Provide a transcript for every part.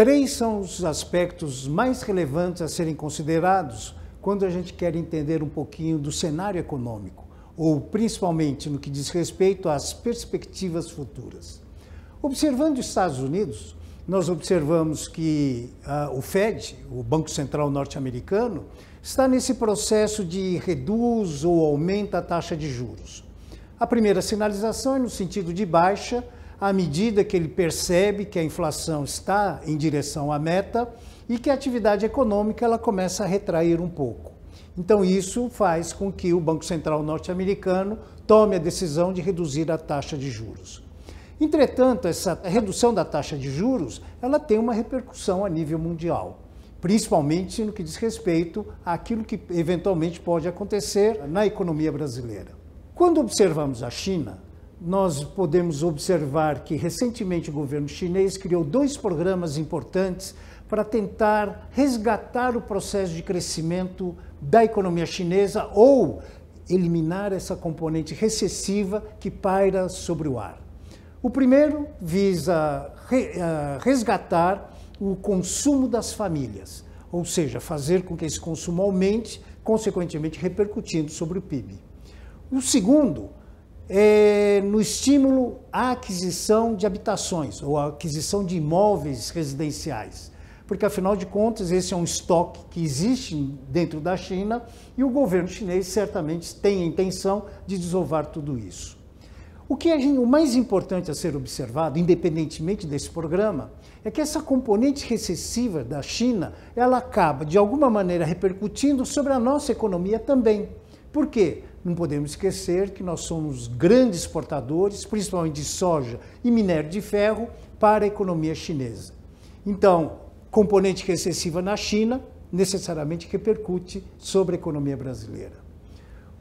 Três são os aspectos mais relevantes a serem considerados quando a gente quer entender um pouquinho do cenário econômico, ou principalmente no que diz respeito às perspectivas futuras. Observando os Estados Unidos, nós observamos que uh, o Fed, o Banco Central norte-americano, está nesse processo de reduz ou aumenta a taxa de juros. A primeira sinalização é no sentido de baixa, à medida que ele percebe que a inflação está em direção à meta e que a atividade econômica ela começa a retrair um pouco. Então isso faz com que o Banco Central norte-americano tome a decisão de reduzir a taxa de juros. Entretanto, essa redução da taxa de juros, ela tem uma repercussão a nível mundial, principalmente no que diz respeito àquilo que eventualmente pode acontecer na economia brasileira. Quando observamos a China, nós podemos observar que recentemente o governo chinês criou dois programas importantes para tentar resgatar o processo de crescimento da economia chinesa ou eliminar essa componente recessiva que paira sobre o ar. O primeiro visa eh, resgatar o consumo das famílias, ou seja, fazer com que esse consumo aumente, consequentemente repercutindo sobre o PIB. O segundo é, no estímulo à aquisição de habitações ou à aquisição de imóveis residenciais. Porque, afinal de contas, esse é um estoque que existe dentro da China e o governo chinês certamente tem a intenção de desovar tudo isso. O que é o mais importante a ser observado, independentemente desse programa, é que essa componente recessiva da China, ela acaba, de alguma maneira, repercutindo sobre a nossa economia também. Por quê? Não podemos esquecer que nós somos grandes exportadores, principalmente de soja e minério de ferro, para a economia chinesa. Então, componente recessiva é na China necessariamente repercute sobre a economia brasileira.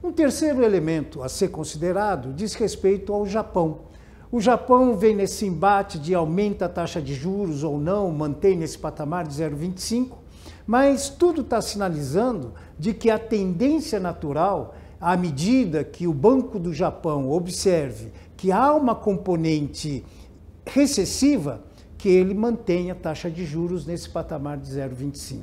Um terceiro elemento a ser considerado diz respeito ao Japão. O Japão vem nesse embate de aumenta a taxa de juros ou não, mantém nesse patamar de 0,25, mas tudo está sinalizando de que a tendência natural à medida que o Banco do Japão observe que há uma componente recessiva, que ele mantenha a taxa de juros nesse patamar de 0,25.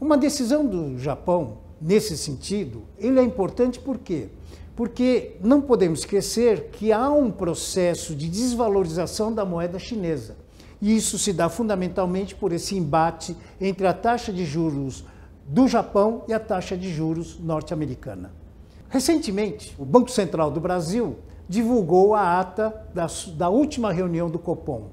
Uma decisão do Japão nesse sentido, ele é importante por quê? Porque não podemos esquecer que há um processo de desvalorização da moeda chinesa. E isso se dá fundamentalmente por esse embate entre a taxa de juros do Japão e a taxa de juros norte-americana. Recentemente, o Banco Central do Brasil divulgou a ata da, da última reunião do Copom.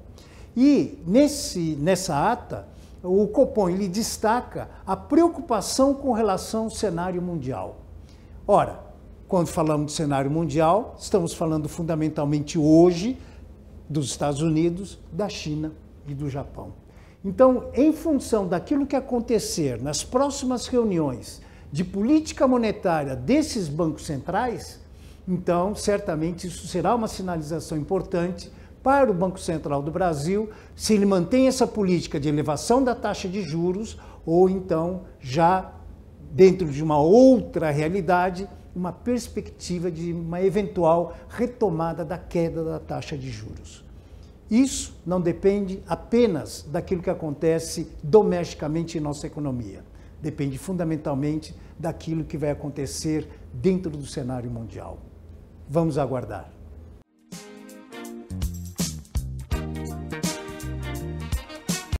E nesse, nessa ata, o Copom ele destaca a preocupação com relação ao cenário mundial. Ora, quando falamos de cenário mundial, estamos falando fundamentalmente hoje dos Estados Unidos, da China e do Japão. Então, em função daquilo que acontecer nas próximas reuniões de política monetária desses bancos centrais, então certamente isso será uma sinalização importante para o Banco Central do Brasil, se ele mantém essa política de elevação da taxa de juros ou então já dentro de uma outra realidade, uma perspectiva de uma eventual retomada da queda da taxa de juros. Isso não depende apenas daquilo que acontece domesticamente em nossa economia depende fundamentalmente daquilo que vai acontecer dentro do cenário mundial. Vamos aguardar.